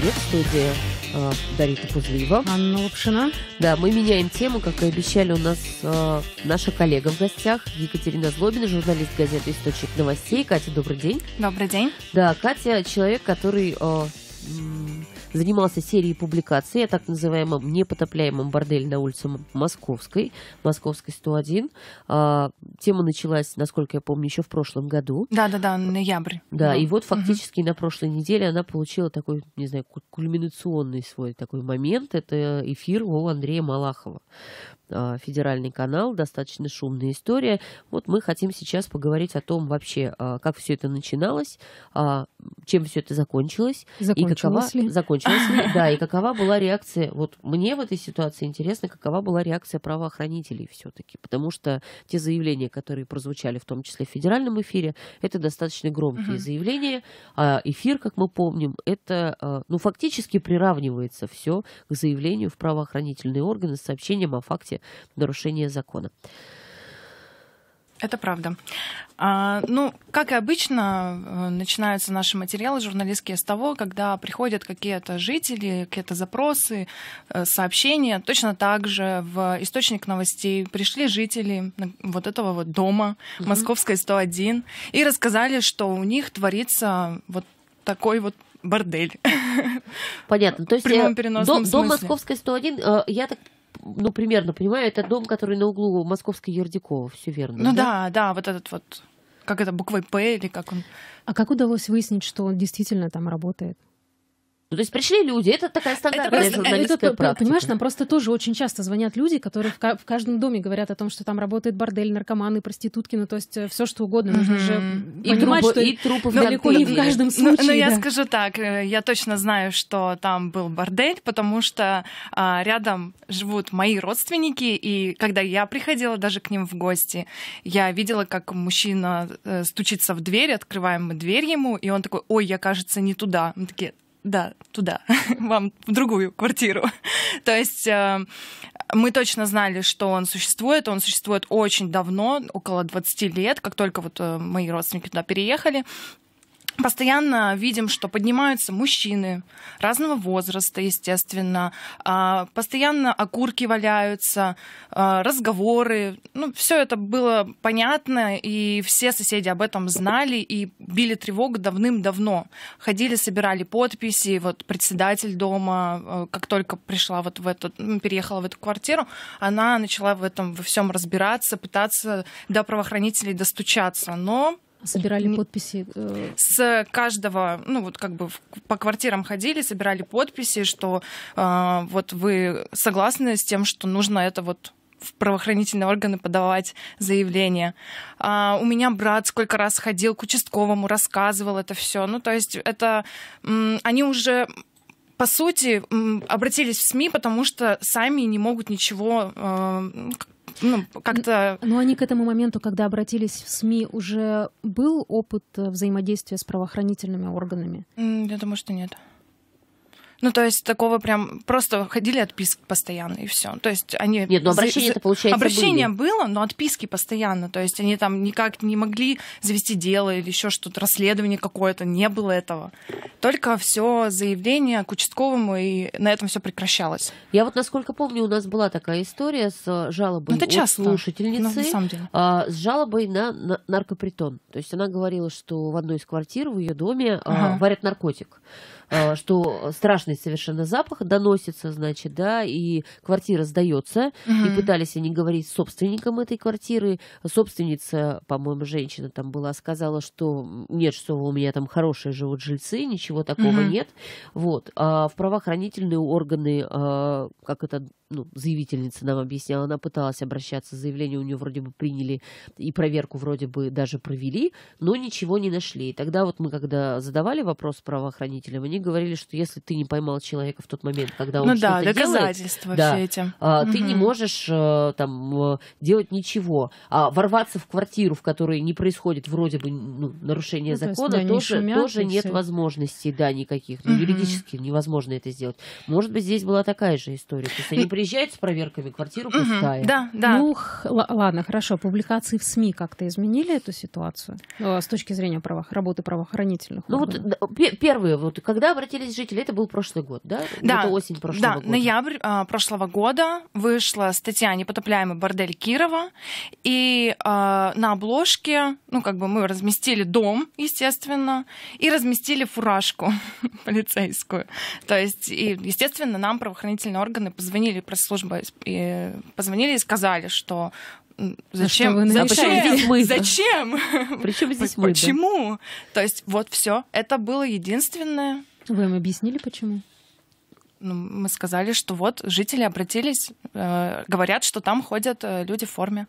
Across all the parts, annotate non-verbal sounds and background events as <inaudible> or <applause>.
эфире в студии э, Дарита Пузлива. Анна Лапшина. Да, мы меняем тему, как и обещали, у нас э, наша коллега в гостях, Екатерина Злобина, журналист газеты «Источник новостей». Катя, добрый день. Добрый день. Да, Катя – человек, который э, занимался серией публикаций о так называемом непотопляемом борделе на улице Московской, Московской 101. А, тема началась, насколько я помню, еще в прошлом году. Да-да-да, ноябрь. Да, ну, и вот фактически угу. на прошлой неделе она получила такой, не знаю, кульминационный свой такой момент. Это эфир у Андрея Малахова. А, федеральный канал, достаточно шумная история. Вот мы хотим сейчас поговорить о том вообще, а, как все это начиналось, а, чем все это закончилось. Закончилось и какова, ли? <laughs> Закончилось ли, да, и <laughs> какова была реакция, вот мне в этой ситуации интересно, какова была реакция правоохранителей все-таки, потому что те заявления, которые прозвучали в том числе в федеральном эфире, это достаточно громкие угу. заявления. Эфир, как мы помним, это, ну, фактически приравнивается все к заявлению в правоохранительные органы с сообщением о факте части нарушения закона. Это правда. А, ну, как и обычно, э, начинаются наши материалы журналистские с того, когда приходят какие-то жители, какие-то запросы, э, сообщения. Точно так же в источник новостей пришли жители э, вот этого вот дома, mm-hmm. Московской 101, и рассказали, что у них творится вот такой вот бордель. Понятно. То есть в прямом переносном до, смысле. до Московской 101, я так ну, примерно понимаю, это дом, который на углу Московской и Ердикова, все верно. Ну да, да, да вот этот вот, как это, буквой П или как он. А как удалось выяснить, что он действительно там работает? Ну, то есть пришли люди, это такая стандартная это журналистская это, практика. Понимаешь, нам просто тоже очень часто звонят люди, которые в, в каждом доме говорят о том, что там работает бордель, наркоманы, проститутки, ну то есть э, все что угодно. Нужно mm-hmm. же и понимать, трупы, что и трупы ну, далеко не в каждом случае. Ну, ну я да. скажу так, э, я точно знаю, что там был бордель, потому что а, рядом живут мои родственники, и когда я приходила даже к ним в гости, я видела, как мужчина э, стучится в дверь, открываем мы дверь ему, и он такой, ой, я, кажется, не туда. Мы такие, да, туда, <laughs> вам в другую квартиру. <laughs> То есть э, мы точно знали, что он существует. Он существует очень давно, около 20 лет, как только вот э, мои родственники туда переехали постоянно видим, что поднимаются мужчины разного возраста, естественно, а, постоянно окурки валяются, а, разговоры. Ну, все это было понятно, и все соседи об этом знали и били тревогу давным-давно. Ходили, собирали подписи, вот председатель дома, э, как только пришла вот в эту переехала в эту квартиру, она начала в этом во всем разбираться, пытаться до правоохранителей достучаться, но Собирали подписи? Э, с каждого, ну вот как бы по квартирам ходили, собирали подписи, что э, вот вы согласны с тем, что нужно это вот в правоохранительные органы подавать заявление. А, у меня брат сколько раз ходил к участковому, рассказывал это все. Ну, то есть это они уже по сути, обратились в СМИ, потому что сами не могут ничего э, ну, как-то... Но они к этому моменту, когда обратились в СМИ, уже был опыт э, взаимодействия с правоохранительными органами? Я думаю, что нет. Ну, то есть такого прям просто ходили отписки постоянно и все. То есть они... Нет, ну обращение это получается Обращение были. было, но отписки постоянно. То есть они там никак не могли завести дело или еще что-то, расследование какое-то, не было этого. Только все заявление к участковому, и на этом все прекращалось. Я вот, насколько помню, у нас была такая история с жалобой ну, это часто. слушательницы, ну, на самом деле. А, с жалобой на, на наркопритон. То есть она говорила, что в одной из квартир в ее доме а, ага. варят наркотик. А, что страшный совершенно запах доносится, значит, да, и квартира сдается, угу. и пытались они говорить с собственником этой квартиры. Собственница, по-моему, женщина там была, сказала, что нет, что у меня там хорошие живут жильцы, ничего такого угу. нет. Вот. А в правоохранительные органы, а, как это ну, заявительница нам объясняла, она пыталась обращаться, заявление у нее вроде бы приняли, и проверку вроде бы даже провели, но ничего не нашли. И тогда вот мы, когда задавали вопрос правоохранителям, они говорили, что если ты не поймал человека в тот момент, когда он ну, что-то да, доказательства делает, да, этим, эти. угу. ты не можешь э, там э, делать ничего. А ворваться в квартиру, в которой не происходит вроде бы ну, нарушение ну, закона, то есть, тоже, шумят, тоже нет все. возможностей, да, никаких. Угу. юридически невозможно это сделать. Может быть, здесь была такая же история. То есть они приезжает с проверками, квартира пустая. Да, да. Ну, ладно, хорошо. Публикации в СМИ как-то изменили эту ситуацию ну, а с точки зрения правоох работы правоохранительных Ну вот первые, вот когда обратились жители, это был прошлый год, да? Да. Это осень прошлого да, года. ноябрь а, прошлого года вышла статья «Непотопляемый бордель Кирова», и а, на обложке, ну как бы мы разместили дом, естественно, и разместили фуражку <laughs> полицейскую. То есть, и, естественно, нам правоохранительные органы позвонили пресс-служба позвонили и сказали, что а Зачем? Что вы зачем? Почему здесь мы? Зачем? Причем здесь мы? Почему? То есть вот все. Это было единственное. Вы им объяснили, почему? Ну, мы сказали, что вот жители обратились, э, говорят, что там ходят э, люди в форме.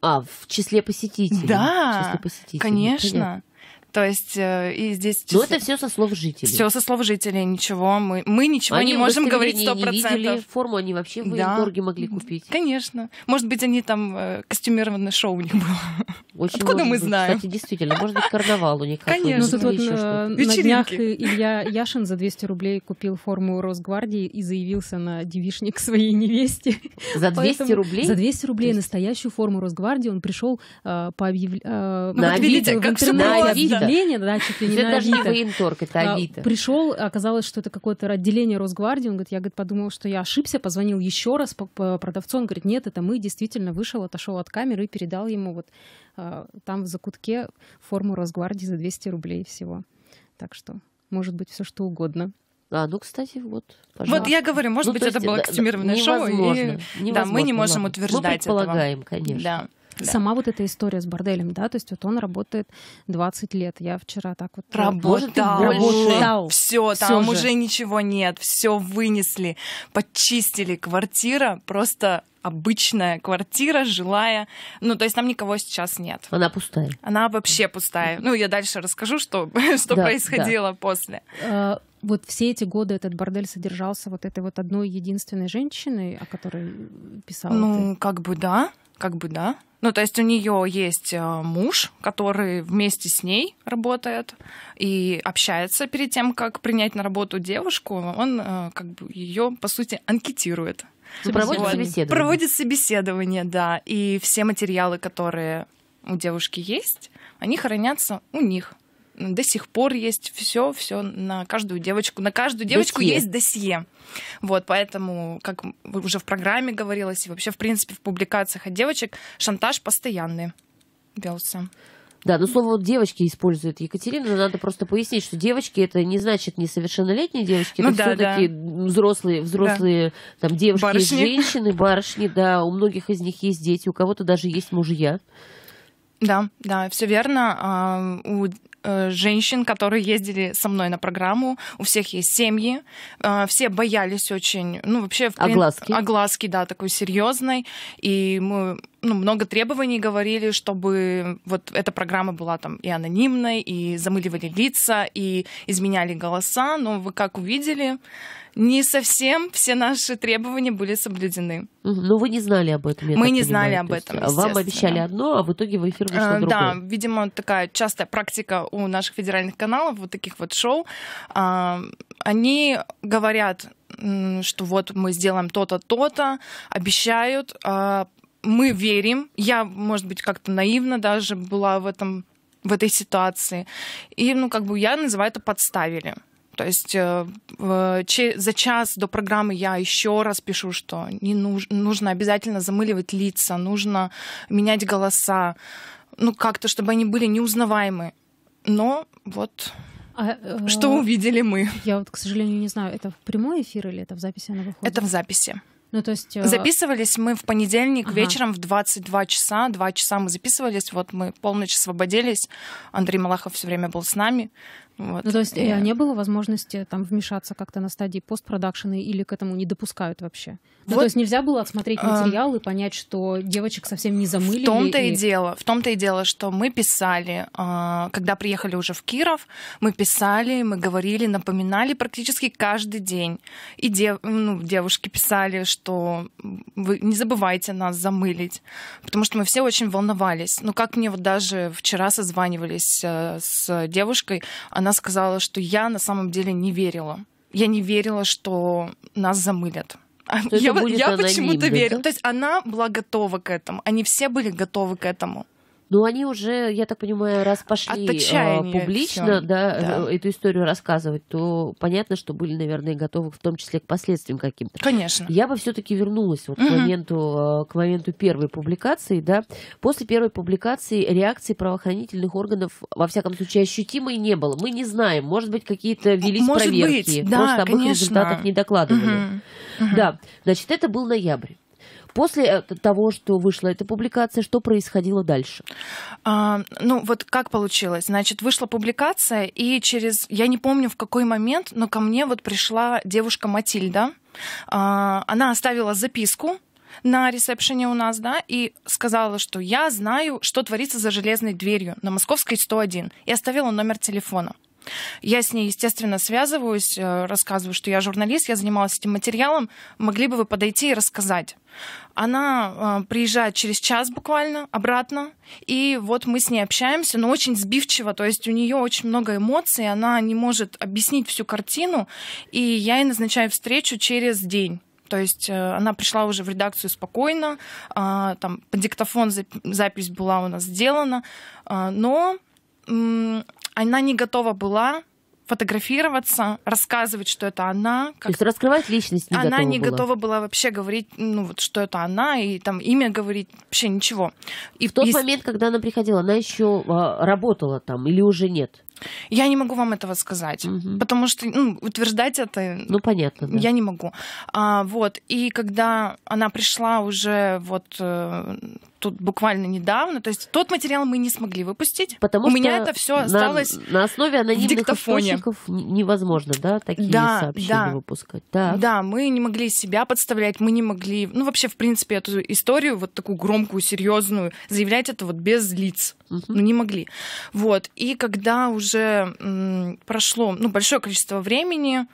А, в числе посетителей. Да, в числе посетителей. Ну, конечно. Понятно. То есть э, и здесь... Но это все со слов жителей. Все со слов жителей, ничего. Мы, мы ничего они не можем говорить 100%. Они видели форму, они вообще в да. могли купить. Конечно. Может быть, они там э, костюмированное шоу у них было. Очень Откуда мы быть. знаем? Кстати, действительно, может быть, карнавал у них. Конечно. Ну, тут вот э, на, на днях Илья Яшин за 200 рублей купил форму Росгвардии и заявился на девишник своей невесте. За 200 Поэтому... рублей? За 200 рублей настоящую форму Росгвардии он пришел э, по объявлению. Э, ну, вот видите, в как интернете, уведомление, да, чуть ли не на даже не военторг, это а, Авито. Пришел, оказалось, что это какое-то отделение Росгвардии, он говорит, я говорит, подумал, что я ошибся, позвонил еще раз продавцу, он говорит, нет, это мы, действительно вышел, отошел от камеры и передал ему вот а, там в закутке форму Росгвардии за 200 рублей всего. Так что может быть все что угодно. А, ну, кстати, вот, пожалуйста. Вот я говорю, может ну, быть, это было костюмированное да, шоу, невозможно, и невозможно, да, мы не можем ладно. утверждать Мы предполагаем, этого. конечно. Да. Да. Сама вот эта история с борделем, да, то есть вот он работает 20 лет. Я вчера так вот э, работал, работал. все, там все уже же. ничего нет, все вынесли, почистили квартира просто обычная квартира, жилая. Ну, то есть там никого сейчас нет. Она пустая. Она вообще пустая. Ну, я дальше расскажу, что, <laughs> что да, происходило да. после. Э, вот все эти годы этот бордель содержался вот этой вот одной единственной женщиной, о которой писала? Ну, ты? как бы да, как бы да. Ну, то есть у нее есть э, муж, который вместе с ней работает и общается перед тем, как принять на работу девушку. Он э, как бы ее, по сути, анкетирует. Ну, проводит собеседование. Проводит собеседование, да. И все материалы, которые у девушки есть, они хранятся у них до сих пор есть все, все на каждую девочку. На каждую девочку досье. есть досье. Вот, поэтому, как уже в программе говорилось, и вообще, в принципе, в публикациях от девочек, шантаж постоянный велся. Да, но слово вот девочки используют Екатерина, но надо просто пояснить, что девочки это не значит несовершеннолетние девочки, ну, это да, все-таки да. взрослые, взрослые да. там девушки, барышни. женщины, барышни, да, у многих из них есть дети, у кого-то даже есть мужья. Да, да, все верно. А, у Э, женщин, которые ездили со мной на программу. У всех есть семьи. Э, все боялись очень, ну вообще... В принципе, огласки. Огласки, да, такой серьезной. И мы ну, много требований говорили, чтобы вот эта программа была там и анонимной, и замыливали лица, и изменяли голоса, но вы как увидели, не совсем все наши требования были соблюдены. Ну вы не знали об этом. Я Мы не понимаю. знали об этом. А вам обещали одно, а в итоге в эфир э, вышло другое. Да, видимо, такая частая практика у наших федеральных каналов, вот таких вот шоу. А, они говорят, что вот мы сделаем то-то, то-то, обещают, а мы верим. Я, может быть, как-то наивно даже была в этом в этой ситуации. И, ну, как бы я называю это подставили. То есть э, за час до программы я еще раз пишу, что не нуж, нужно обязательно замыливать лица, нужно менять голоса, ну как-то, чтобы они были неузнаваемы. Но вот а, э, что увидели мы. Я вот, к сожалению, не знаю, это в прямой эфир или это в записи она выходит? Это в записи. Ну, то есть... Э, записывались мы в понедельник ага. вечером в 22 часа. Два часа мы записывались. Вот мы полночь освободились. Андрей Малахов все время был с нами. Вот. Ну, то есть и... Э, э, не было возможности там вмешаться как-то на стадии постпродакшена или к этому не допускают вообще? Вот. Ну, то есть нельзя было отсмотреть а, материал а... и понять, что девочек совсем не замыли? В том-то и... и дело. В том-то и дело, что мы писали, а, когда приехали уже в Киров, мы писали, мы говорили, напоминали практически каждый день. И дев... ну, девушки писали, что вы не забывайте нас замылить, потому что мы все очень волновались. Ну, как мне вот даже вчера созванивались э, с девушкой, она она сказала, что я на самом деле не верила. Я не верила, что нас замылят. Что я я почему-то верю. Да? То есть она была готова к этому. Они все были готовы к этому. Ну они уже, я так понимаю, раз пошли а, публично да, да. Э, эту историю рассказывать, то понятно, что были, наверное, готовы в том числе к последствиям каким-то. Конечно. Я бы все-таки вернулась вот угу. к, моменту, а, к моменту первой публикации. Да. После первой публикации реакции правоохранительных органов, во всяком случае, ощутимой не было. Мы не знаем, может быть, какие-то велись может проверки. Быть, да, просто об конечно. их результатах не докладывали. Угу. Угу. Да, значит, это был ноябрь после э, того, что вышла эта публикация, что происходило дальше? А, ну, вот как получилось? Значит, вышла публикация, и через, я не помню в какой момент, но ко мне вот пришла девушка Матильда. А, она оставила записку на ресепшене у нас, да, и сказала, что я знаю, что творится за железной дверью на Московской 101, и оставила номер телефона. Я с ней, естественно, связываюсь, э, рассказываю, что я журналист, я занималась этим материалом, могли бы вы подойти и рассказать. Она э, приезжает через час буквально обратно, и вот мы с ней общаемся, но очень сбивчиво, то есть у нее очень много эмоций, она не может объяснить всю картину, и я ей назначаю встречу через день. То есть э, она пришла уже в редакцию спокойно, а, там диктофон запись была у нас сделана, а, но она не готова была фотографироваться, рассказывать, что это она. Как... То есть раскрывать личность не Она готова не была. готова была вообще говорить, ну вот, что это она, и там имя говорить, вообще ничего. И в тот и... момент, когда она приходила, она еще а, работала там или уже нет? Я не могу вам этого сказать, угу. потому что ну, утверждать это ну понятно да. я не могу. А, вот и когда она пришла уже вот э, тут буквально недавно. То есть тот материал мы не смогли выпустить. Потому У меня это все осталось на, на основе анонимных диктофоне. источников невозможно, да, такие да, сообщения да. выпускать. Да. да, мы не могли себя подставлять, мы не могли, ну вообще в принципе эту историю вот такую громкую, серьезную заявлять это вот без лиц, угу. ну не могли. Вот и когда уже м, прошло ну большое количество времени, э,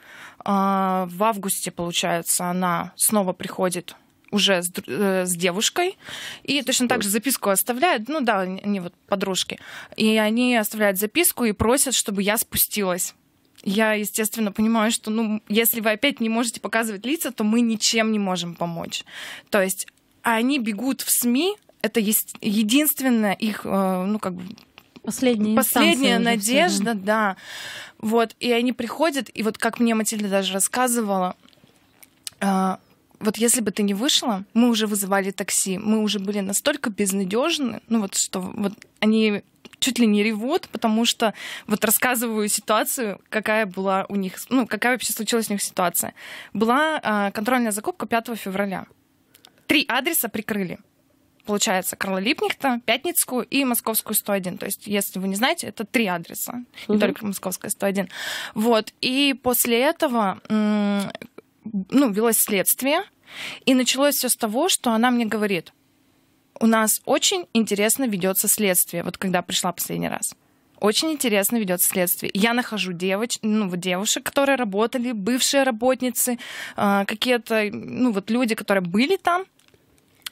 в августе получается она снова приходит уже с, э, с девушкой. И точно так же записку оставляют. Ну да, они вот подружки. И они оставляют записку и просят, чтобы я спустилась. Я, естественно, понимаю, что, ну, если вы опять не можете показывать лица, то мы ничем не можем помочь. То есть они бегут в СМИ, это единственная их, э, ну, как бы... Последняя, последняя надежда, все, да. да. Вот, и они приходят, и вот как мне Матильда даже рассказывала, э, вот если бы ты не вышла, мы уже вызывали такси, мы уже были настолько безнадежны, ну вот что, вот они чуть ли не ревут, потому что вот рассказываю ситуацию, какая была у них, ну, какая вообще случилась у них ситуация. Была а, контрольная закупка 5 февраля. Три адреса прикрыли. Получается, Карла Липнихта, Пятницкую и Московскую 101. То есть, если вы не знаете, это три адреса, угу. не только Московская 101. Вот. И после этого ну, велось следствие, и началось все с того, что она мне говорит, у нас очень интересно ведется следствие, вот когда пришла последний раз. Очень интересно ведет следствие. Я нахожу девоч... ну, вот девушек, которые работали, бывшие работницы, а, какие-то ну, вот люди, которые были там.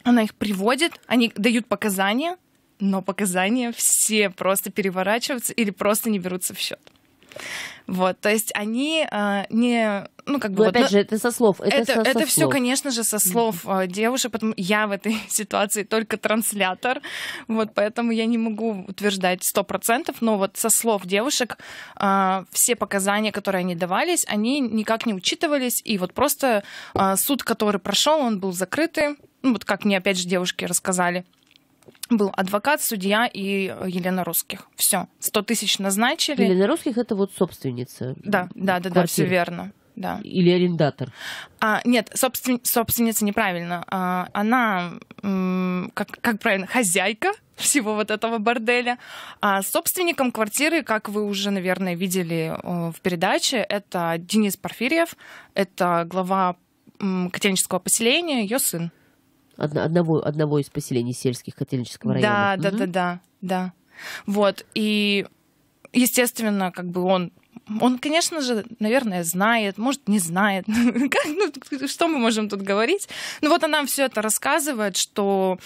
Она их приводит, они дают показания, но показания все просто переворачиваются или просто не берутся в счет. Вот, то есть они э, не, ну как бы. Ну, вот, опять но... Ну, же, это со слов. Это, это, со, это со все, слов. конечно же, со слов mm-hmm. девушек, потому я в этой <laughs> ситуации только транслятор, вот, поэтому я не могу утверждать сто процентов, но вот со слов девушек э, все показания, которые они давались, они никак не учитывались, и вот просто э, суд, который прошел, он был закрытый, ну вот как мне опять же девушки рассказали был адвокат, судья и э, Елена Русских. Все, 100 тысяч назначили. Елена Русских это вот собственница. Да, да, да, квартиры. да, все верно. Да. Или арендатор? А, нет, собствен, собственница неправильно. А, она, как, как правильно, хозяйка всего вот этого борделя. А собственником квартиры, как вы уже, наверное, видели э, в передаче, это Денис Порфирьев, это глава Котельнического поселения, ее сын одного, одного из поселений сельских Котельнического района. Да, угу. да, да, да, да. Вот, и, естественно, как бы он он, конечно же, наверное, знает, может, не знает. <laughs> как ну, что мы можем тут говорить? Ну вот она нам все это рассказывает, что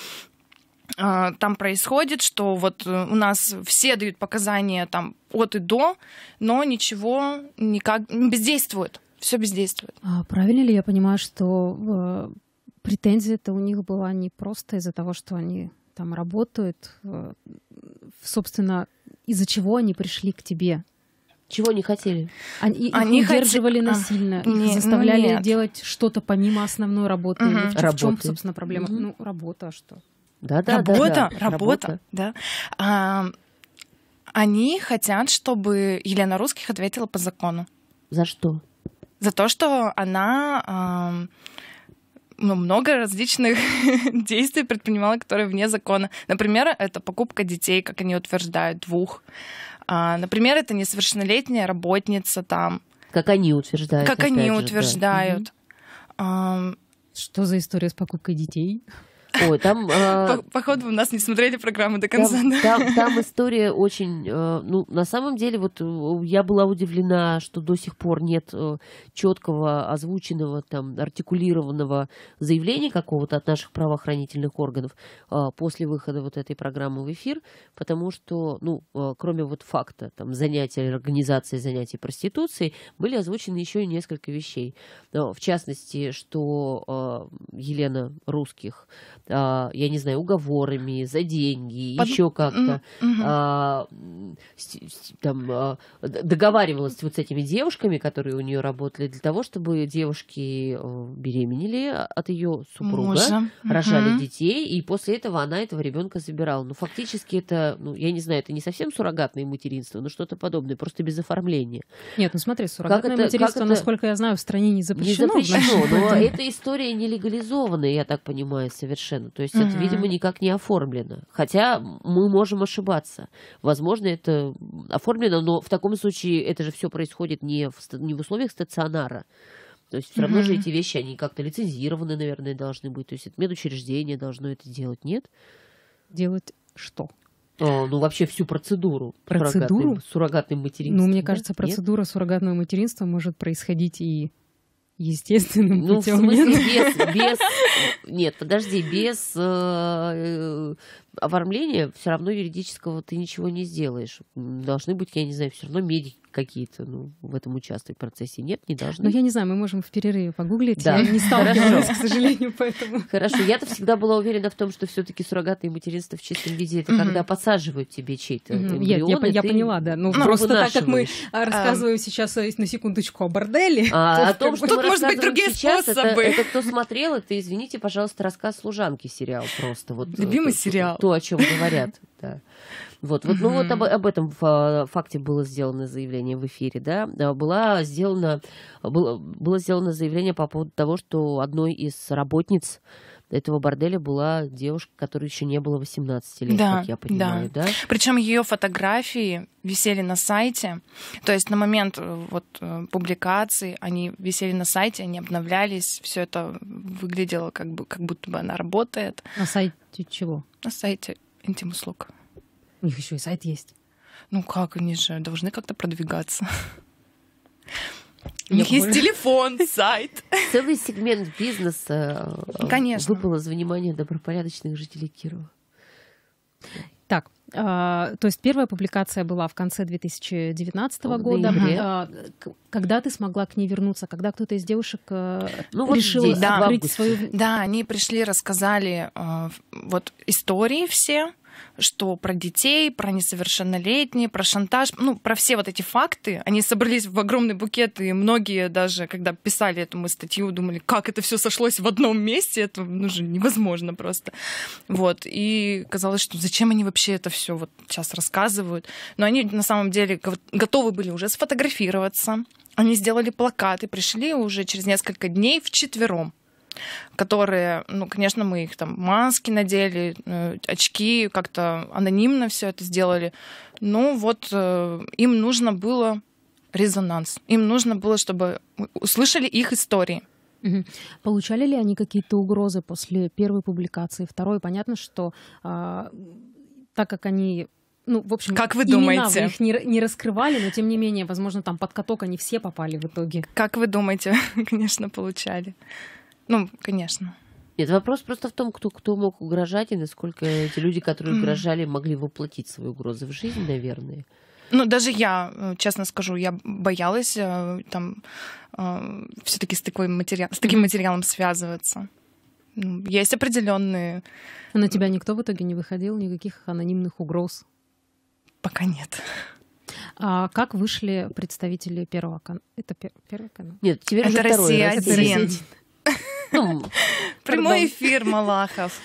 э, там происходит, что вот э, у нас все дают показания там от и до, но ничего никак бездействует. Все бездействует. А правильно ли я понимаю, что э претензия-то у них была не просто из-за того, что они там работают, э, собственно, из-за чего они пришли к тебе. Чего не хотели? Они, они их удерживали хот... А, насильно, а, их не, ну, заставляли ну делать что-то помимо основной работы. Угу. В, в чем, собственно, проблема? Угу. Ну, работа, а что? Да, да, работа, да, да. работа, да. А, они хотят, чтобы Елена Русских ответила по закону. За что? За то, что она а, ну, много различных <laughs> действий предпринимала, которые вне закона. Например, это покупка детей, как они утверждают, двух. А, например, это несовершеннолетняя работница там. Как они утверждают. Как они же, утверждают. Да. Угу. А, Что за история с покупкой детей? Ой, там... Э, <laughs> Походу, у нас не смотрели программу до конца. Там, да? там, там <laughs> история очень... Э, ну, на самом деле, вот э, я была удивлена, что до сих пор нет э, четкого, озвученного, там, артикулированного заявления какого-то от наших правоохранительных органов э, после выхода вот этой программы в эфир, потому что, ну, э, кроме вот факта, там, занятия, организации занятий проституцией, были озвучены еще и несколько вещей. Э, в частности, что э, Елена Русских а, я не знаю, уговорами, за деньги, Под... еще как-то. Mm-hmm. А, там, а, договаривалась вот с этими девушками, которые у нее работали, для того, чтобы девушки а, беременели от ее супруга, Мужа. рожали mm-hmm. детей, и после этого она этого ребенка забирала. Ну, фактически это, ну, я не знаю, это не совсем суррогатное материнство, но что-то подобное, просто без оформления. Нет, ну смотри, суррогатное как это, материнство, как это... насколько я знаю, в стране не запрещено. Не запрещено, но эта история не легализованная, я так понимаю, совершенно совершенно. То есть угу. это, видимо, никак не оформлено. Хотя мы можем ошибаться. Возможно, это оформлено, но в таком случае это же все происходит не в, не в условиях стационара. То есть все равно mm же эти вещи, они как-то лицензированы, наверное, должны быть. То есть это медучреждение должно это делать, нет? Делать что? О, а, ну вообще всю процедуру. Процедуру? Суррогатным, суррогатным материнством. Ну, мне кажется, нет? процедура суррогатного материнства может происходить и естественным ну, путем. В смысле, нет? без, без, нет, подожди, без э, оформления все равно юридического ты ничего не сделаешь. Должны быть, я не знаю, все равно медики какие-то ну, в этом участвовать в процессе. Нет, не должны. Ну, я не знаю, мы можем в перерыве погуглить. Да. Я не сталкивалась, к сожалению, поэтому. Хорошо. Я-то всегда была уверена в том что все-таки суррогатное материнство в чистом виде это когда подсаживают тебе чей-то mm Я, поняла, да. Ну, ну, просто так как мы а, рассказываем сейчас э, на секундочку о борделе. А, тут, может быть, другие способы. Это, кто смотрел, это, извините, пожалуйста, рассказ служанки сериал просто. Вот, э, Любимый сериал то, о чем говорят. <laughs> Да. Вот, вот, ну вот об, об этом факте было сделано заявление в эфире, да, а, была сделана, было, было сделано заявление по поводу того, что одной из работниц этого борделя была девушка, которой еще не было 18 лет, да, как я понимаю, да? да? Причем ее фотографии висели на сайте, то есть на момент э, вот э, публикации они висели на сайте, они обновлялись, все это выглядело как бы как будто бы она работает. На сайте чего? На сайте интим-услуг. У них еще и сайт есть. Ну как, они же должны как-то продвигаться. У них есть телефон, сайт. <laughs> Целый сегмент бизнеса э, Конечно. выпал из внимания добропорядочных жителей Кирова. Так, а, то есть первая публикация была в конце 2019 О, года. Да. Когда ты смогла к ней вернуться? Когда кто-то из девушек э, ну, решил вот здесь, да, свою... Да, они пришли, рассказали э, вот истории все, что про детей, про несовершеннолетние, про шантаж, ну, про все вот эти факты, они собрались в огромный букет, и многие даже, когда писали эту статью, думали, как это все сошлось в одном месте, это ну, же невозможно просто. Вот, и казалось, что зачем они вообще это все вот сейчас рассказывают. Но они на самом деле готовы были уже сфотографироваться, они сделали плакаты, пришли уже через несколько дней в четвером которые, ну, конечно, мы их там маски надели, э, очки, как-то анонимно все это сделали. Ну, вот э, им нужно было резонанс. Им нужно было, чтобы услышали их истории. Получали ли они какие-то угрозы после первой публикации, второй? Понятно, что а, так как они ну, в общем, как вы думаете? их не, не раскрывали, но тем не менее, возможно, там под каток они все попали в итоге. Как вы думаете, <laughs> конечно, получали. Ну, конечно. Нет, вопрос просто в том, кто, кто мог угрожать и насколько эти люди, которые угрожали, могли воплотить свои угрозы в жизнь, наверное. Ну, даже я, э, честно скажу, я боялась э, там э, все-таки с, такой материал, с таким материалом связываться. Ну, есть определенные. А на тебя никто в итоге не выходил, никаких анонимных угроз? Пока нет. А как вышли представители Первого канала? Это пер- Первый канал? Нет, теперь это уже Россия второй. Один. Это Россия один. Ну, <laughs> Прямой эфир, Малахов.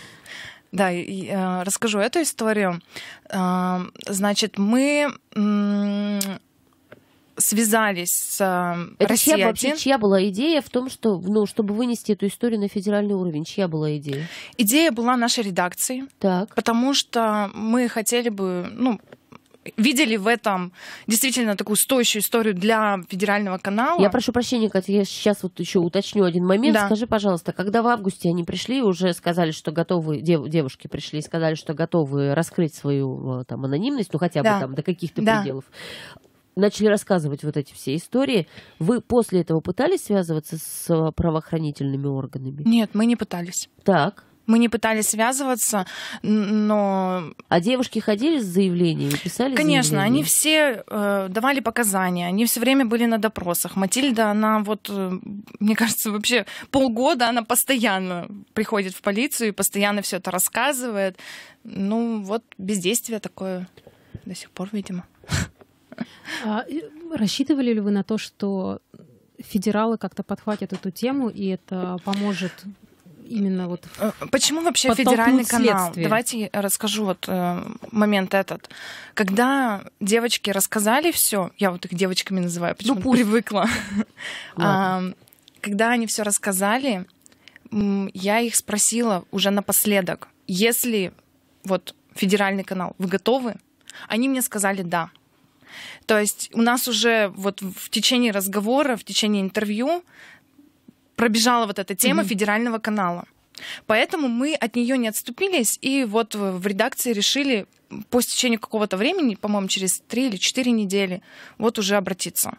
Да, э, расскажу эту историю. Э, значит, мы связались с э, Это Россией. Чья, вообще, чья была идея в том, что, ну, чтобы вынести эту историю на федеральный уровень? Чья была идея? Идея была нашей редакции. Так. Потому что мы хотели бы, ну, видели в этом действительно такую стоящую историю для федерального канала. Я прошу прощения, Катя, я сейчас вот еще уточню один момент. Да. Скажи, пожалуйста, когда в августе они пришли, уже сказали, что готовы, дев, девушки пришли, сказали, что готовы раскрыть свою э, там анонимность, ну хотя бы там до каких-то да. пределов начали рассказывать вот эти все истории. Вы после этого пытались связываться с э, правоохранительными органами? Нет, мы не пытались. Так. Мы не пытались связываться, но... А девушки ходили с заявлениями, писали Конечно, заявления? они все э, давали показания, они все время были на допросах. Матильда, она вот, э, мне кажется, вообще полгода она постоянно приходит в полицию и постоянно все это рассказывает. Ну вот бездействие такое до сих пор, видимо. А, рассчитывали ли вы на то, что федералы как-то подхватят эту тему, и это поможет именно вот... Э, почему вообще федеральный следствие? канал? Давайте расскажу вот э, момент этот. Когда девочки рассказали все, я вот их девочками называю, почему ну, привыкла. <laughs> а, когда они все рассказали, я их спросила уже напоследок, если вот федеральный канал, вы готовы? Они мне сказали да. То есть у нас уже вот в течение разговора, в течение интервью пробежала вот эта тема mm-hmm. федерального канала. Поэтому мы от нее не отступились, и вот в редакции решили по стечению какого-то времени, по-моему, через три или четыре недели, вот уже обратиться.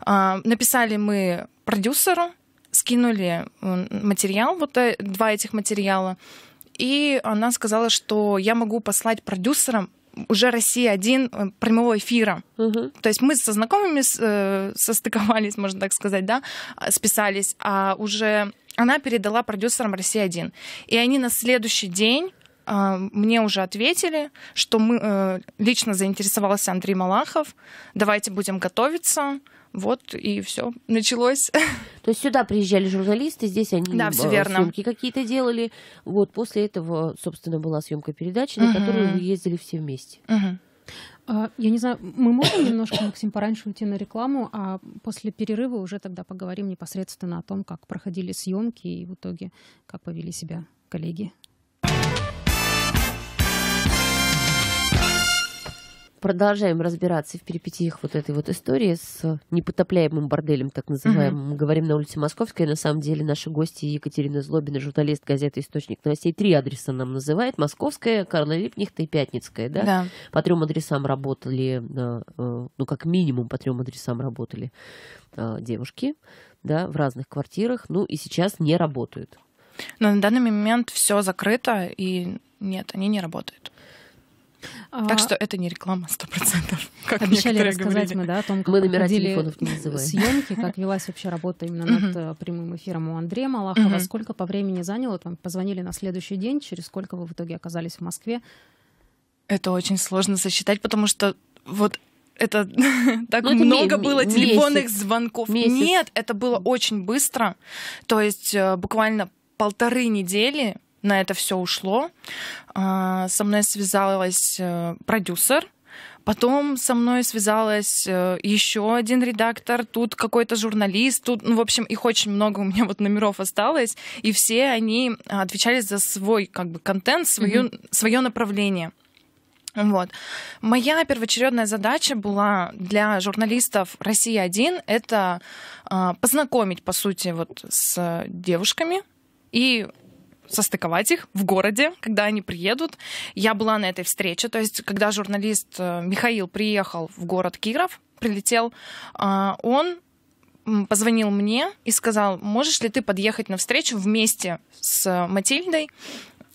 А, написали мы продюсеру, скинули материал, вот э, два этих материала, и она сказала, что я могу послать продюсерам уже россия один э, прямого эфира. Угу. То есть мы со знакомыми э, состыковались, <laughs> можно так сказать, да, а, списались, а уже она передала продюсерам россия один, И они на следующий день а, мне уже ответили, что мы э, лично заинтересовался Андрей Малахов, давайте будем готовиться, вот и все, началось. То есть сюда приезжали журналисты, здесь они да, э, съемки какие-то делали. Вот после этого, собственно, была съемка передачи, на угу. которую вы ездили все вместе. Угу. Я не знаю, мы можем немножко, Максим, пораньше уйти на рекламу, а после перерыва уже тогда поговорим непосредственно о том, как проходили съемки и в итоге, как повели себя коллеги. Продолжаем разбираться в перипетиях вот этой вот истории с непотопляемым борделем, так называемым. Угу. Мы говорим на улице Московской. На самом деле наши гости Екатерина Злобина, журналист газеты «Источник новостей», три адреса нам называет. Московская, Карла Липнихта и Пятницкая, да? Да. По трем адресам работали, э, э, ну, как минимум по трем адресам работали э, девушки, да, в разных квартирах. Ну, и сейчас не работают. Но на данный момент все закрыто, и нет, они не работают. Так а, что это не реклама 100%. <laughs> Как Обещали рассказать говорили. мы да, о том, как мы номера телефонов не называем. съемки, как велась вообще работа именно над э, прямым эфиром у Андрея Малахова, сколько по времени заняло, там позвонили на следующий день, через сколько вы в итоге оказались в Москве. Это очень сложно сосчитать, потому что вот это <laughs> так Но ну, много это было телефонных месяц. звонков. Месяц. Нет, это было очень быстро. То есть э, буквально полторы недели на это все ушло. А, со мной связалась э, продюсер, Потом со мной связалась э, еще один редактор, тут какой-то журналист, тут, ну, в общем, их очень много у меня вот номеров осталось, и все они а, отвечали за свой, как бы, контент, свое, mm-hmm. свое направление. Вот. Моя первоочередная задача была для журналистов России 1 это а, познакомить, по сути, вот с э, девушками и состыковать их в городе, когда они приедут. Я была на этой встрече, то есть когда журналист э, Михаил приехал в город Киров, прилетел, э, он позвонил мне и сказал, можешь ли ты подъехать на встречу вместе с э, Матильдой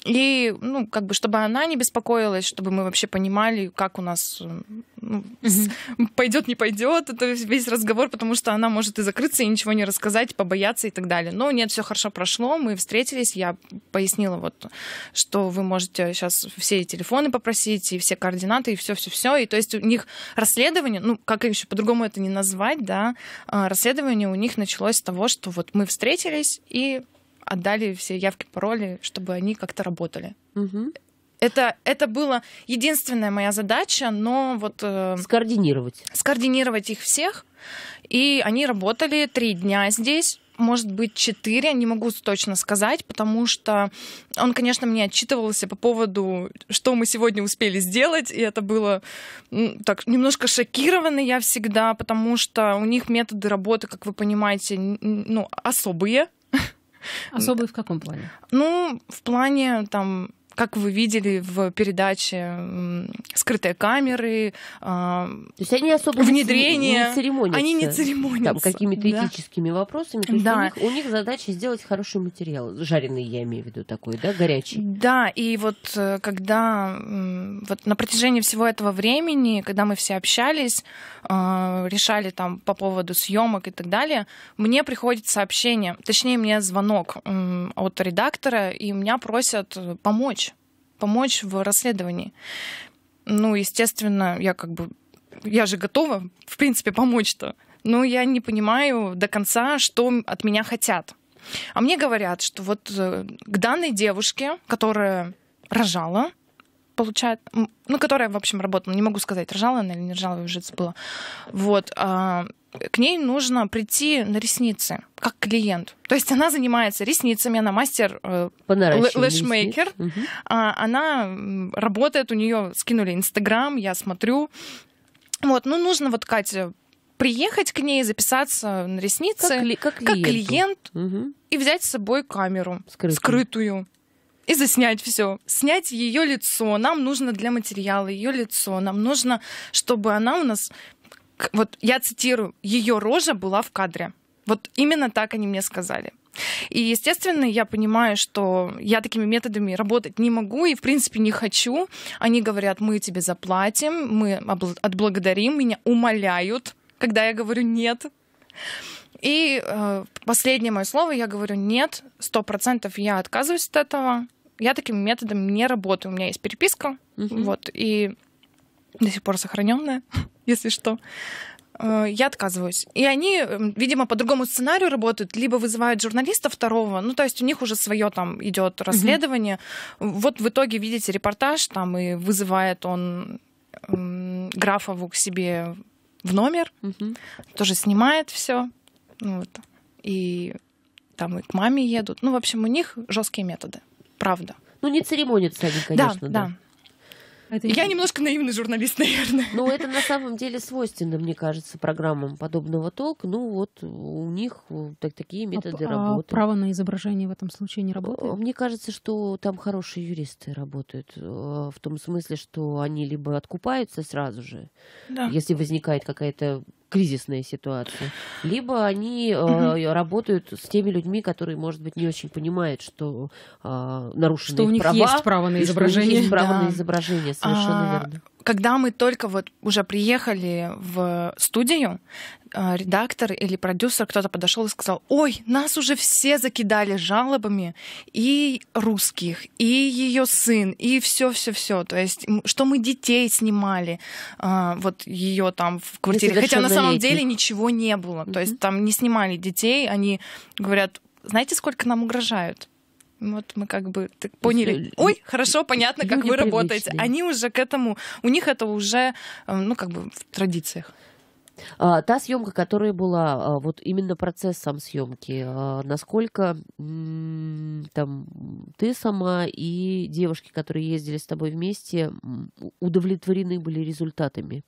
и, ну, как бы, чтобы она не беспокоилась, чтобы мы вообще понимали, как у нас ну, mm-hmm. пойдет, не пойдет, это весь разговор, потому что она может и закрыться, и ничего не рассказать, побояться и так далее. Но нет, все хорошо прошло, мы встретились, я пояснила вот, что вы можете сейчас все телефоны попросить, и все координаты, и все-все-все. И то есть у них расследование, ну, как еще по-другому это не назвать, да, а, расследование у них началось с того, что вот мы встретились, и отдали все явки, пароли, чтобы они как-то работали. Угу. Это, это была единственная моя задача, но вот... Э, скоординировать. Скоординировать их всех. И они работали три дня здесь может быть, четыре, не могу точно сказать, потому что он, конечно, мне отчитывался по поводу, что мы сегодня успели сделать, и это было так немножко шокировано я всегда, потому что у них методы работы, как вы понимаете, ну, особые, Особый в каком плане? Ну, в плане там как вы видели в передаче скрытые камеры, а, То есть они особо внедрение, не церемонятся, они не церемонятся там какими-то да. этическими вопросами. То есть да. у, них, у них задача сделать хороший материал, жареный, я имею в виду такой, да, горячий. Да, и вот э, когда вот на протяжении всего этого времени, когда мы все общались, а, решали там по поводу съемок и так далее, мне приходит сообщение, точнее мне звонок от редактора, и меня просят помочь помочь в расследовании. Ну, естественно, я как бы, я же готова, в принципе, помочь-то. Но я не понимаю до конца, что от меня хотят. А мне говорят, что вот э, к данной девушке, которая рожала, получает, ну, которая, в общем, работала, не могу сказать, ржала она или не ржала, уже забыла. Вот, а, к ней нужно прийти на ресницы, как клиент. То есть она занимается ресницами, она мастер э, лэшмейкер. Угу. А, она работает, у нее скинули Инстаграм, я смотрю. Вот, ну нужно вот, Катя, приехать к ней, записаться на ресницы как, как, как клиент угу. и взять с собой камеру скрытую. скрытую и заснять все. Снять ее лицо. Нам нужно для материала ее лицо. Нам нужно, чтобы она у нас... Вот я цитирую, ее рожа была в кадре. Вот именно так они мне сказали. И, естественно, я понимаю, что я такими методами работать не могу и, в принципе, не хочу. Они говорят, мы тебе заплатим, мы отблагодарим, меня умоляют, когда я говорю «нет». И э, последнее мое слово, я говорю, нет, сто процентов я отказываюсь от этого. Я таким методом не работаю. У меня есть переписка, угу. вот, и до сих пор сохраненная, <laughs> если что. Э, я отказываюсь. И они, эм, видимо, по другому сценарию работают, либо вызывают журналиста второго, ну, то есть у них уже свое там идет расследование. Угу. Вот в итоге видите репортаж, там и вызывает он эм, графову к себе в номер, угу. тоже снимает все. Ну, вот. И там и к маме едут. Ну, в общем, у них жесткие методы правда. Ну, не церемонятся они, конечно, да. да. да. Это... Я немножко наивный журналист, <laughs> наверное. Ну, это на самом деле свойственно, мне кажется, программам подобного толка. Ну, вот у них так, такие а методы а, работы. А право на изображение в этом случае не работает? Мне кажется, что там хорошие юристы работают. Э, в том смысле, что они либо откупаются сразу же, да. если возникает какая-то кризисная ситуация, либо они э, работают с теми людьми, которые, может быть, не очень понимают, что э, нарушены что их у них есть право на изображение, что у них есть право да. на изображение, совершенно а, верно когда мы только вот уже приехали в студию, э, редактор или продюсер, кто-то подошел и сказал, ой, нас уже все закидали жалобами, и русских, и ее сын, и все-все-все. То есть, что мы детей снимали, э, вот ее там в квартире. Хотя на самом деле ничего не было. Mm-hmm. То есть там не снимали детей, они говорят, знаете, сколько нам угрожают? Вот мы как бы так поняли. Э, Ой, хорошо, понятно, как Люди вы работаете. Они уже к этому, у них это уже, э, ну, как бы в традициях. А, та съемка, которая была, а, вот именно процесс сам съемки, а, насколько там ты сама и девушки, которые ездили с тобой вместе, удовлетворены были результатами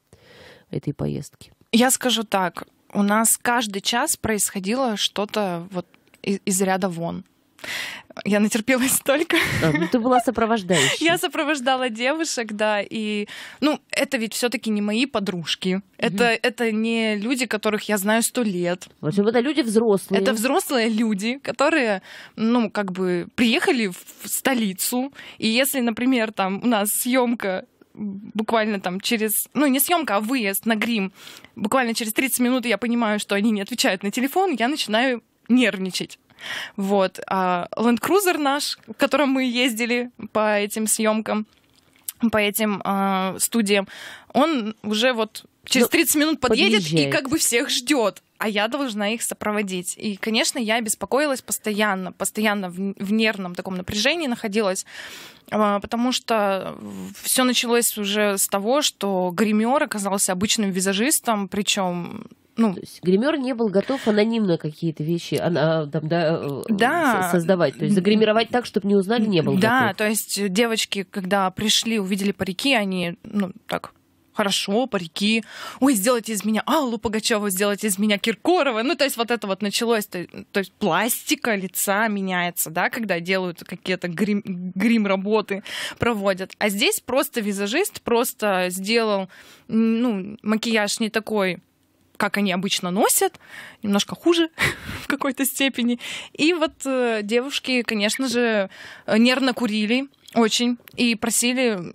этой поездки? Я скажу так, у нас каждый час происходило что-то вот из, из ряда вон. Я натерпелась только. А, ну, ты была сопровождающей. Я сопровождала девушек, да, и, ну, это ведь все-таки не мои подружки. Угу. Это, это не люди, которых я знаю сто лет. В общем, это люди взрослые. Это взрослые люди, которые, ну, как бы приехали в столицу, и если, например, там у нас съемка буквально там через, ну не съемка, а выезд на грим, буквально через 30 минут я понимаю, что они не отвечают на телефон, я начинаю нервничать. Вот. А Land Cruiser наш, в котором мы ездили по этим съемкам, по этим а, студиям, он уже вот через 30 ну, минут подъедет подъезжает. и как бы всех ждет а я должна их сопроводить. И, конечно, я беспокоилась постоянно, постоянно в, в нервном таком напряжении находилась, а, потому что все началось уже с того, что гример оказался обычным визажистом, причем ну, то есть гример не был готов анонимно какие-то вещи она, а, там, да, э, да. создавать. То есть загримировать так, чтобы не узнали, не было. Да, готов. то есть девочки, когда пришли, увидели парики, они, ну, так, хорошо, парики, ой, сделайте из меня Аллу Пугачеву, сделайте из меня Киркорова. Ну, то есть вот это вот началось, то, то есть пластика лица меняется, да, когда делают какие-то грим, грим-работы, проводят. А здесь просто визажист просто сделал, ну, макияж не такой как они обычно носят, немножко хуже <laughs> в какой-то степени. И вот э, девушки, конечно же, э, нервно курили очень и просили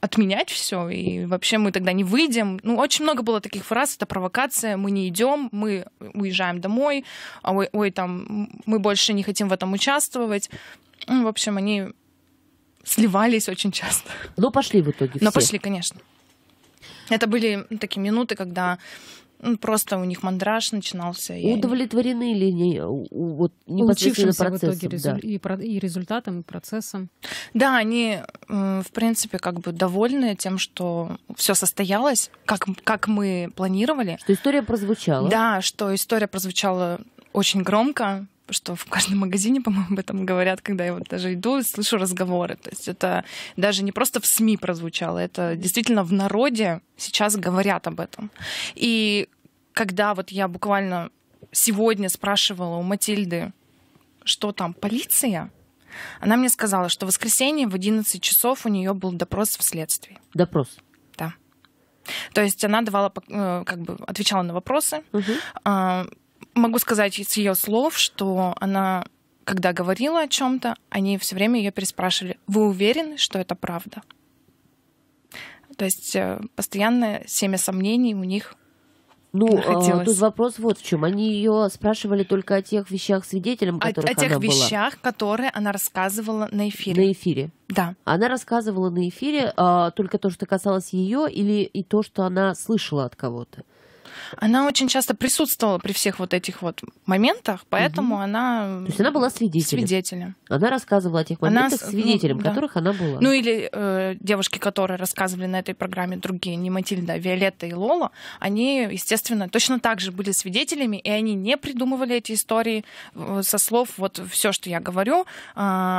отменять все, и вообще мы тогда не выйдем. Ну, очень много было таких фраз, это провокация, мы не идем, мы уезжаем домой, а ой, ой, там, мы больше не хотим в этом участвовать. Ну, в общем, они сливались очень часто. Ну пошли в итоге ну, все. Но пошли, конечно. Это были такие минуты, когда ну, просто у них мандраж начинался. Удовлетворены или не, вот, непосредственно процессом? в итоге да. и, и результатом, и процессом? Да, они, в принципе, как бы довольны тем, что все состоялось, как, как мы планировали. Что история прозвучала. Да, что история прозвучала очень громко, что в каждом магазине, по-моему, об этом говорят, когда я вот даже иду и слышу разговоры. То есть это даже не просто в СМИ прозвучало, это действительно в народе сейчас говорят об этом. И когда вот я буквально сегодня спрашивала у Матильды, что там, полиция, она мне сказала, что в воскресенье в 11 часов у нее был допрос в следствии. Допрос? Да. То есть она давала, э, как бы отвечала на вопросы, угу могу сказать из ее слов, что она, когда говорила о чем-то, они все время ее переспрашивали, вы уверены, что это правда? То есть э, постоянно семя сомнений у них ну, А, тут вопрос вот в чем. Они ее спрашивали только о тех вещах свидетелем, которых о, о тех она вещах, была. которые она рассказывала на эфире. На эфире. Да. Она рассказывала на эфире а, только то, что касалось ее, или и то, что она слышала от кого-то. Она очень часто присутствовала при всех вот этих вот моментах, поэтому угу. она... То есть она была свидетелем. свидетелем. Она рассказывала о тех моментах она... свидетелем, ну, да. которых она была. Ну или э, девушки, которые рассказывали на этой программе другие, не Матильда, а Виолетта и Лола, они, естественно, точно так же были свидетелями, и они не придумывали эти истории э, со слов вот все, что я говорю, э,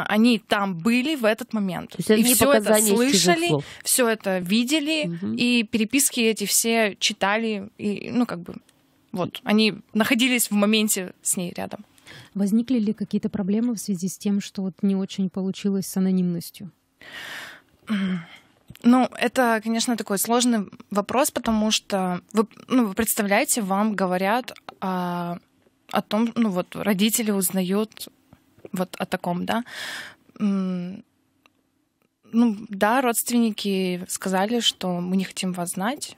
они там были в этот момент. То есть и все это слышали, все это видели, угу. и переписки эти все читали и ну, как бы, вот, они находились в моменте с ней рядом. Возникли ли какие-то проблемы в связи с тем, что вот не очень получилось с анонимностью? Ну, это, конечно, такой сложный вопрос, потому что вы, ну, вы представляете, вам говорят о, а, о том, ну вот родители узнают вот о таком, да. Ну да, родственники сказали, что мы не хотим вас знать,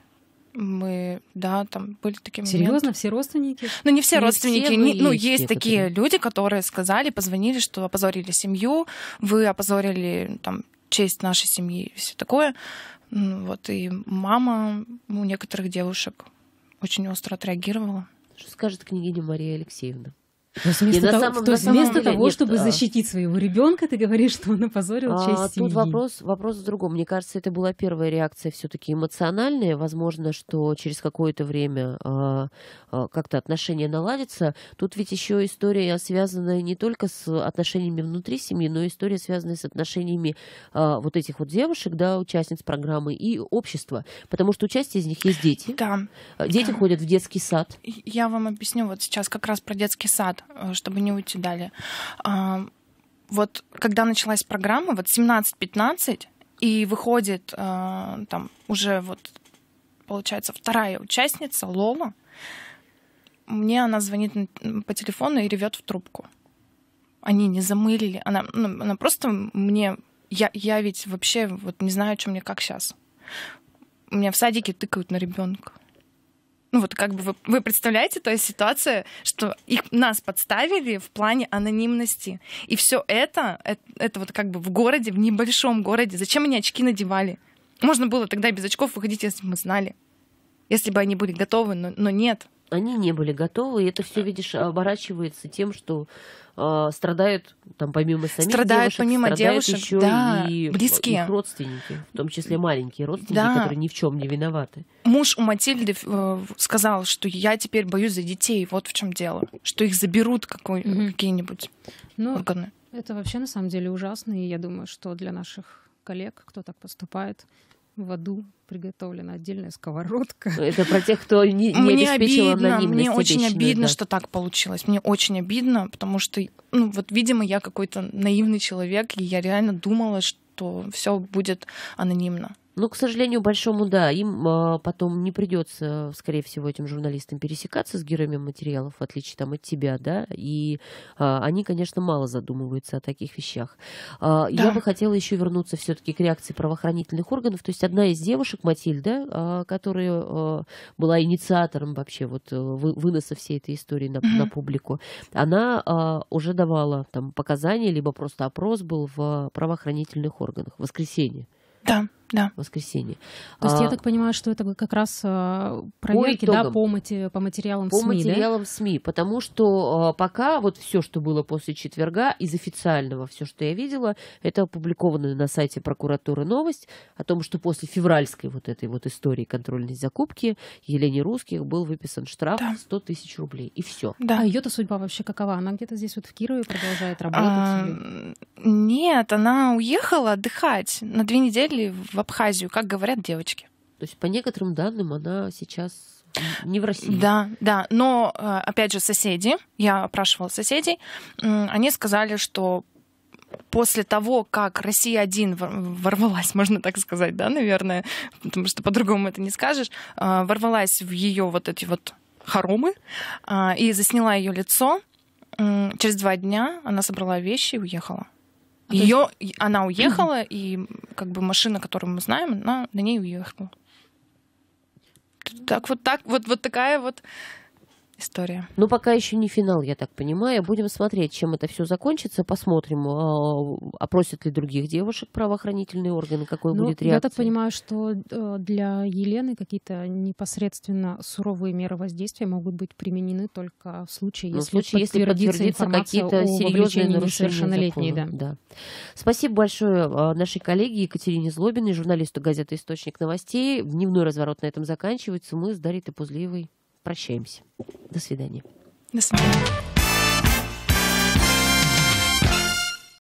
мы, да, там были такие Серьезно? моменты. Серьезно, все родственники? Ну, не все не родственники. Все не, ну, есть некоторые. такие люди, которые сказали, позвонили, что опозорили семью, вы опозорили там честь нашей семьи и все такое. Ну, вот, и мама у некоторых девушек очень остро отреагировала. Что скажет княгиня Мария Алексеевна? вместо, того, самом, то есть вместо деле, того, нет, чтобы а. защитить своего ребенка, ты говоришь, что он опозорил а, честь семьи. Тут вопрос, вопрос в другом. Мне кажется, это была первая реакция все-таки эмоциональная. Возможно, что через какое-то время а, а, как-то отношения наладятся. Тут ведь еще история связана не только с отношениями внутри семьи, но и история связана с отношениями а, вот этих вот девушек, да, участниц программы и общества. Потому что участие из них есть дети. Да. Дети да. ходят в детский сад. Я вам объясню вот сейчас как раз про детский сад. Э, чтобы не уйти далее. А, вот когда началась программа, вот 17-15, и выходит э, там уже вот, получается, вторая участница, Лола, мне она звонит по телефону и ревет в трубку. Они не замылили. Она, ну, она просто мне... Я, я ведь вообще вот не знаю, что мне как сейчас. У меня в садике тыкают на ребенка ну вот как бы вы, вы представляете, то есть ситуация, что их нас подставили в плане анонимности. И все это, это, это вот как бы в городе, в небольшом городе. Зачем они очки надевали? Можно было тогда без очков выходить, если бы мы знали. Если бы они были готовы, но, но нет они не были готовы, и это все, видишь, оборачивается тем, что э, страдают там помимо самих страдают девушек, помимо страдают девушек, еще да, и э, близкие. их родственники, в том числе маленькие родственники, да. которые ни в чем не виноваты. Муж у Матильды э, сказал, что я теперь боюсь за детей, вот в чем дело, что их заберут какой, mm-hmm. какие-нибудь ну, органы. Это вообще на самом деле ужасно, и я думаю, что для наших коллег, кто так поступает, в аду приготовлена отдельная сковородка. <laughs> Это про тех, кто не, не мне обеспечил обидно, Мне очень личную, обидно, да. что так получилось. Мне очень обидно, потому что, ну, вот, видимо, я какой-то наивный человек, и я реально думала, что все будет анонимно. Ну, к сожалению, большому, да, им а, потом не придется, скорее всего, этим журналистам пересекаться с героями материалов, в отличие там от тебя, да, и а, они, конечно, мало задумываются о таких вещах. А, да. Я бы хотела еще вернуться все-таки к реакции правоохранительных органов. То есть одна из девушек, Матильда, а, которая а, была инициатором вообще вот э, вы, выноса всей этой истории на, mm-hmm. на публику, она а, уже давала там показания, либо просто опрос был в правоохранительных органах в воскресенье. Да да. воскресенье. То есть а, я так понимаю, что это как раз э, проверки да, по, мати, по материалам по СМИ. По материалам да? СМИ, потому что а, пока вот все, что было после четверга из официального, все, что я видела, это опубликовано на сайте прокуратуры новость о том, что после февральской вот этой вот истории контрольной закупки Елене Русских был выписан штраф да. 100 тысяч рублей и все. Да. А ее-то судьба вообще какова? Она где-то здесь вот в Кирове продолжает работать? А, нет, она уехала отдыхать на две недели в в Абхазию, как говорят девочки. То есть, по некоторым данным, она сейчас не в России. Да, да. Но, э, опять же, соседи, я опрашивала соседей, они сказали, что после того, как россия один ворвалась, можно так сказать, да, наверное, потому что по-другому это не скажешь, э, ворвалась в ее вот эти вот хоромы э, и засняла ее лицо, через два дня она собрала вещи и уехала. А Ее, есть... она уехала, и как бы машина, которую мы знаем, она на ней уехала. Так вот так, вот, вот такая вот история. Ну, пока еще не финал, я так понимаю. Будем смотреть, чем это все закончится. Посмотрим, опросят а, а ли других девушек правоохранительные органы, какой ну, будет реакция. Я так понимаю, что э, для Елены какие-то непосредственно суровые меры воздействия могут быть применены только в случае, если, ну, в случае, если подтвердится какие-то серьезные нарушения да. да. Спасибо большое а, нашей коллеге Екатерине Злобиной, журналисту газеты «Источник новостей». Дневной разворот на этом заканчивается. Мы с Даритой Пузлиевой прощаемся. До свидания. До свидания.